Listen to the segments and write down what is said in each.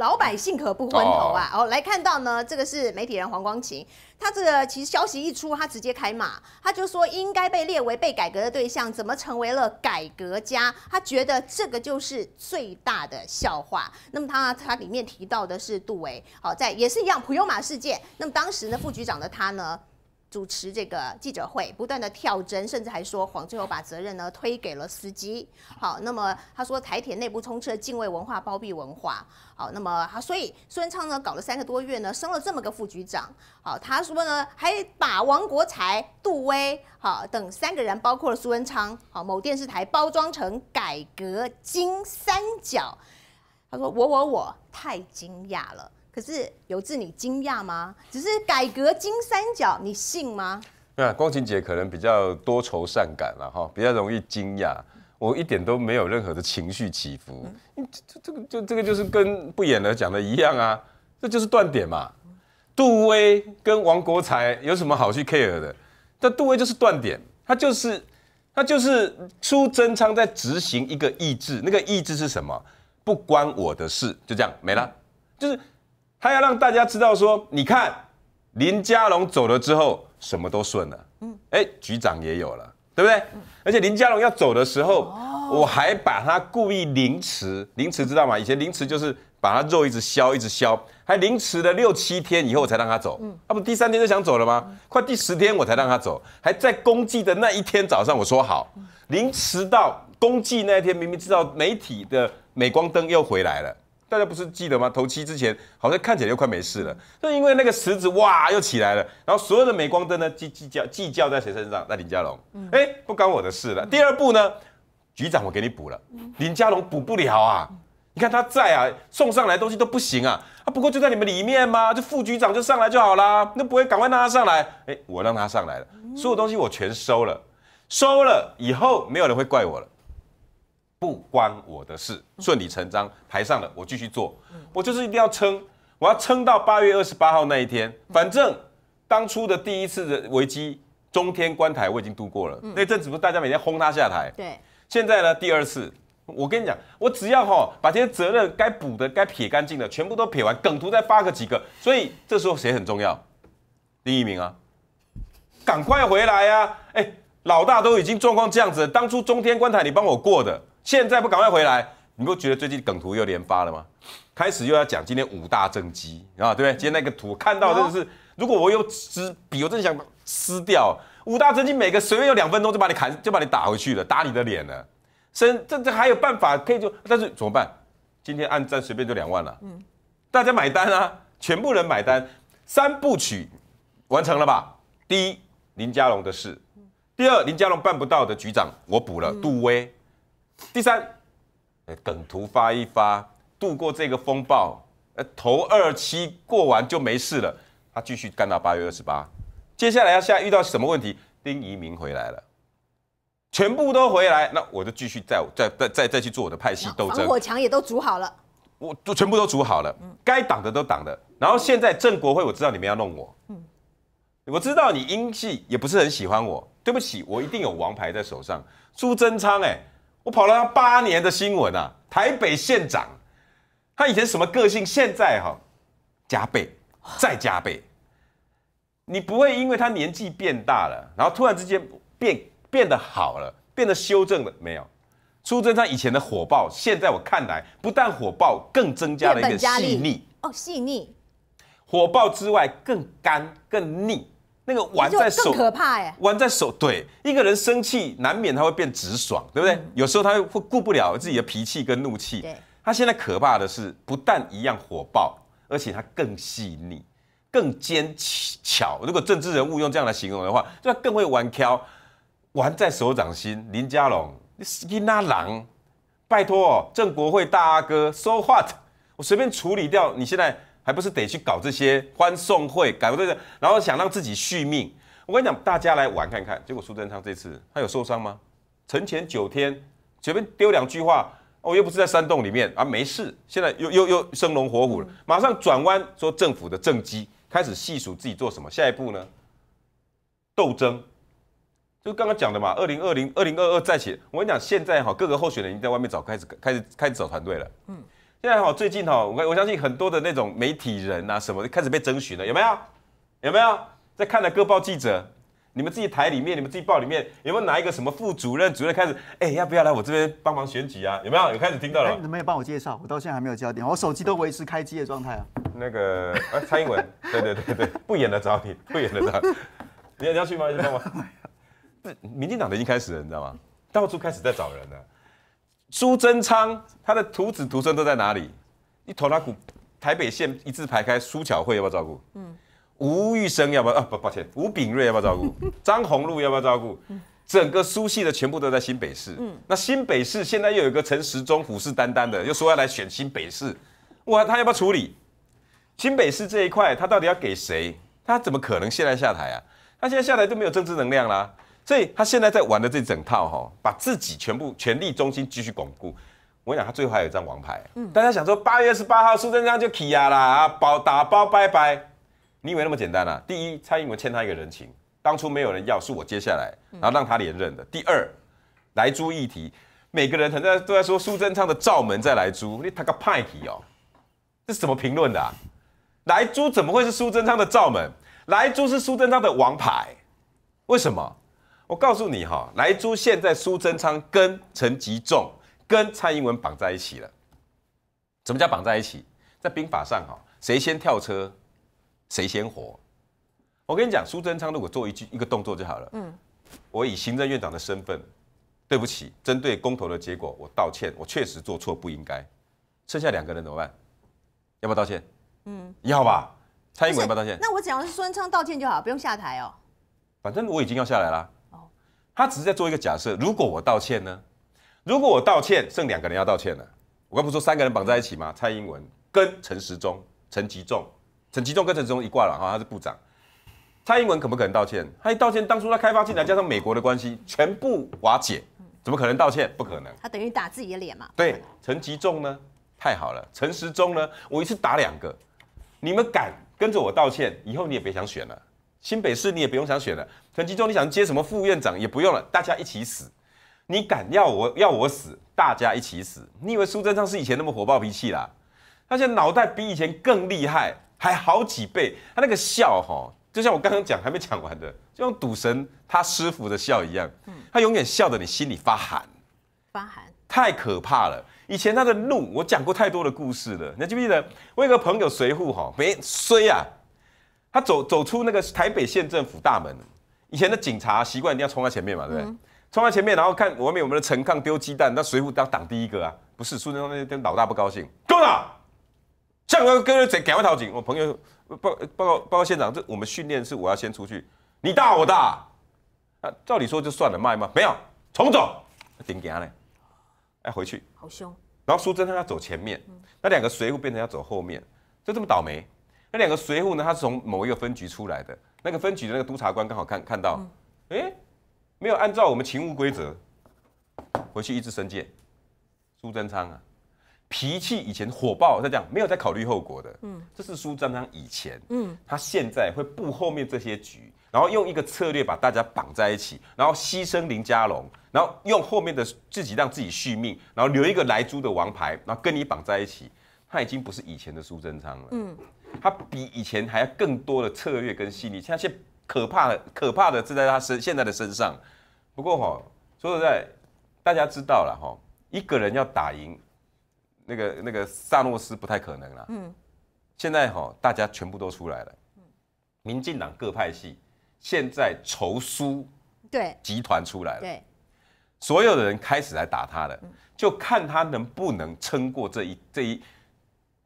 老百姓可不昏头啊！哦，来看到呢，这个是媒体人黄光琴，他这个其实消息一出，他直接开骂，他就说应该被列为被改革的对象，怎么成为了改革家？他觉得这个就是最大的笑话。那么他他里面提到的是杜伟，好在也是一样普悠马事件。那么当时呢，副局长的他呢？主持这个记者会，不断的跳针，甚至还说谎，最后把责任呢推给了司机。好，那么他说台铁内部充斥敬畏文化、包庇文化。好，那么他所以苏文昌呢搞了三个多月呢，升了这么个副局长。好，他说呢还把王国才、杜威好等三个人，包括苏文昌好某电视台，包装成改革金三角。他说我我我太惊讶了。可是有志，你惊讶吗？只是改革金三角，你信吗？啊，光晴姐可能比较多愁善感了哈，比较容易惊讶。我一点都没有任何的情绪起伏。这、这、这个、就这个就是跟不演的讲的一样啊，这就是断点嘛。杜威跟王国才有什么好去 care 的？但杜威就是断点，他就是他就是出真仓在执行一个意志，那个意志是什么？不关我的事，就这样没了，就是。他要让大家知道说，你看林家龙走了之后，什么都顺了。嗯，哎，局长也有了，对不对？而且林家龙要走的时候，我还把他故意凌迟，凌迟知道吗？以前凌迟就是把他肉一直削，一直削，还凌迟了六七天以后才让他走。嗯，他不第三天就想走了吗？快第十天我才让他走，还在公祭的那一天早上，我说好，凌迟到公祭那一天，明明知道媒体的镁光灯又回来了。大家不是记得吗？头七之前好像看起来又快没事了，就因为那个石子哇又起来了，然后所有的镁光灯呢计计较计较在谁身上？在林家龙。哎，不关我的事了。第二步呢，局长我给你补了，林家龙补不了啊。你看他在啊，送上来东西都不行啊。他不过就在你们里面嘛，就副局长就上来就好啦，那不会赶快让他上来？哎，我让他上来了，所有东西我全收了，收了以后没有人会怪我了。不关我的事，顺理成章排上了，我继续做，我就是一定要撑，我要撑到八月二十八号那一天。反正当初的第一次的危机中天关台我已经度过了，那阵子不是大家每天轰他下台？对。现在呢，第二次，我跟你讲，我只要哈把这些责任该补的、该撇干净的，全部都撇完，梗图再发个几个。所以这时候谁很重要？第一名啊，赶快回来呀！哎，老大都已经状况这样子，当初中天关台你帮我过的。现在不赶快回来，你不觉得最近梗图又连发了吗？开始又要讲今天五大增肌啊，对不对？今天那个图看到真的是，如果我有支笔，我真想撕掉五大增肌，每个随便有两分钟就把你砍，就把你打回去了，打你的脸了。甚以这这还有办法可以就，但是怎么办？今天按赞随便就两万了，嗯，大家买单啊，全部人买单，三部曲完成了吧？第一，林家龙的事；第二，林家龙办不到的局长，我补了杜威。第三，梗图发一发，度过这个风暴，呃，头二期过完就没事了，他继续干到八月二十八，接下来要下遇到什么问题？丁仪明回来了，全部都回来，那我就继续再再再再再去做我的派系斗争。防火墙也都组好了，我都全部都组好了，该挡的都挡的。然后现在正国会，我知道你们要弄我，嗯，我知道你英系也不是很喜欢我，对不起，我一定有王牌在手上。朱增昌，哎。跑了八年的新闻啊，台北县长，他以前什么个性？现在哈，加倍，再加倍。你不会因为他年纪变大了，然后突然之间变变得好了，变得修正了没有？出征他以前的火爆，现在我看来不但火爆，更增加了一个细腻哦，细腻。火爆之外更干更腻。那个玩在手更可怕哎，玩在手对一个人生气难免他会变直爽，对不对？有时候他会顾不了自己的脾气跟怒气。他现在可怕的是不但一样火爆，而且他更细腻、更奸巧。如果政治人物用这样来形容的话，就更会玩挑玩在手掌心。林佳龙，你那狼，拜托，正国会大阿哥说话，我随便处理掉。你现在。还不是得去搞这些欢送会，搞这个，然后想让自己续命。我跟你讲，大家来玩看看。结果苏贞昌这次他有受伤吗？承前九天随便丢两句话，我又不是在山洞里面啊，没事。现在又又又生龙活虎了，马上转弯说政府的政绩，开始细数自己做什么，下一步呢？斗争，就是刚刚讲的嘛。二零二零、二零二二再起。我跟你讲，现在哈各个候选人已经在外面找开始开始开始找团队了。嗯。现在哈，最近哈，我我相信很多的那种媒体人呐，什么开始被征询了，有没有？有没有在看的各报记者？你们自己台里面，你们自己报里面有没有哪一个什么副主任、主任开始？哎，要不要来我这边帮忙选举啊？有没有？有开始听到了？你没有帮我介绍？我到现在还没有交点，我手机都维持开机的状态啊。那个，哎，蔡英文，对对对对，不演的找你，不演的找你。你你要去吗？要去吗？不，民进党的已经开始，了，你知道吗？到处开始在找人了。苏贞昌他的徒子徒孙都在哪里？你从他古台北县一字排开，苏巧慧要不要照顾？嗯，吴玉生要不要？啊，不，抱歉，吴炳瑞要不要照顾？张宏禄要不要照顾？整个苏系的全部都在新北市。嗯，那新北市现在又有一个陈时中虎视眈眈的，又说要来选新北市，哇，他要不要处理？新北市这一块他到底要给谁？他怎么可能现在下台啊？他现在下台就没有政治能量啦。所以他现在在玩的这整套哈，把自己全部权力中心继续巩固。我跟你讲，他最后还有一张王牌。嗯。大家想说八月二十八号苏贞昌就起亚啦，啊，包打包拜拜。你以为那么简单啊？第一，蔡英文欠他一个人情，当初没有人要，是我接下来然后让他连任的。第二，来租议题，每个人都在都在说苏贞昌的罩门在来租，你他个派题哦，这是怎么评论的？来租怎么会是苏贞昌的罩门？来租是苏贞昌的王牌，为什么？我告诉你哈，莱猪现在苏贞昌跟陈吉仲跟蔡英文绑在一起了。什么叫绑在一起？在兵法上哈，谁先跳车，谁先活。我跟你讲，苏贞昌如果做一句一个动作就好了。嗯。我以行政院长的身份，对不起，针对公投的结果，我道歉，我确实做错，不应该。剩下两个人怎么办？要不要道歉？嗯，要吧。蔡英文要不要道歉？那我只要是苏贞昌道歉就好，不用下台哦。反正我已经要下来了。他只是在做一个假设，如果我道歉呢？如果我道歉，剩两个人要道歉了。我刚不说三个人绑在一起吗？蔡英文跟陈时中、陈吉仲、陈吉仲跟陈时中一挂了哈，他是部长。蔡英文可不可能道歉？他一道歉，当初他开发进来加上美国的关系全部瓦解，怎么可能道歉？不可能。他等于打自己的脸嘛。对，陈吉仲呢？太好了。陈时中呢？我一次打两个。你们敢跟着我道歉，以后你也别想选了。新北市你也不用想选了，陈其中你想接什么副院长也不用了，大家一起死！你敢要我要我死，大家一起死！你以为苏贞昌是以前那么火爆脾气啦？他现在脑袋比以前更厉害，还好几倍。他那个笑哈，就像我刚刚讲还没讲完的，就像赌神他师傅的笑一样，嗯，他永远笑得你心里发寒，发寒，太可怕了。以前他的怒我讲过太多的故事了，你记不记得？我有个朋友随父哈，没衰呀。他走走出那个台北县政府大门，以前的警察习惯一定要冲在前面嘛，对不对？冲在前面，然后看外面我们的陈抗丢鸡蛋，那谁会当挡第一个啊？不是，苏贞昌那天老大不高兴，够了！向我跟赶快逃警，我朋友报报告报告县长，这我们训练是我要先出去，你大我大，啊，照理说就算了卖吗？没有，重走，顶行嘞，哎，回去，好凶。然后苏贞昌要走前面，那两个随扈变成要走后面，就这么倒霉。那两个随扈呢？他是从某一个分局出来的，那个分局的那个督察官刚好看看到，哎，没有按照我们勤务规则回去，一直申诫。苏贞昌啊，脾气以前火爆，他讲没有在考虑后果的，嗯，这是苏贞昌以前，嗯，他现在会布后面这些局，然后用一个策略把大家绑在一起，然后牺牲林家龙，然后用后面的自己让自己续命，然后留一个来猪的王牌，然后跟你绑在一起，他已经不是以前的苏贞昌了，嗯。他比以前还要更多的策略跟细腻，现些可怕的可怕的是在他身现在的身上。不过哈，说实在，大家知道了哈，一个人要打赢那个那个萨诺斯不太可能了。嗯。现在哈，大家全部都出来了，民进党各派系现在仇苏对集团出来了，对，所有的人开始来打他了，就看他能不能撑过这一这一。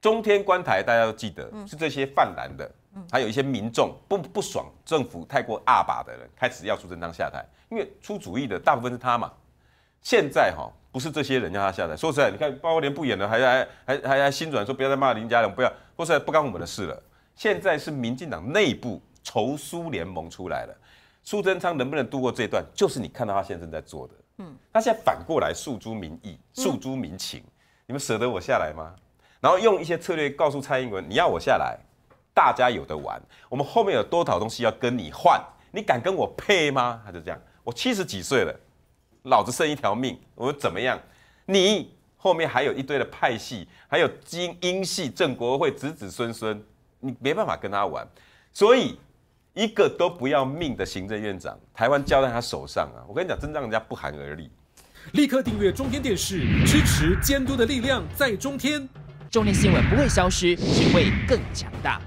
中天观台，大家都记得是这些泛蓝的，还有一些民众不不爽政府太过阿爸的人，开始要苏贞昌下台，因为出主意的大部分是他嘛。现在哈不是这些人让他下台，说实在，你看包括连不演了，还还还还还心转说不要再骂林家龙，不要，或在不关我们的事了。现在是民进党内部仇苏联盟出来了，苏贞昌能不能度过这段，就是你看到他现在正在做的。嗯，他现在反过来诉诸民意，诉诸民情，你们舍得我下来吗？然后用一些策略告诉蔡英文，你要我下来，大家有得玩。我们后面有多少东西要跟你换？你敢跟我配吗？他就这样，我七十几岁了，老子剩一条命，我怎么样？你后面还有一堆的派系，还有精英系、正国会、子子孙孙，你没办法跟他玩。所以一个都不要命的行政院长，台湾交在他手上啊！我跟你讲，真让人家不寒而栗。立刻订阅中天电视，支持监督的力量在中天。重点新闻不会消失，只会更强大。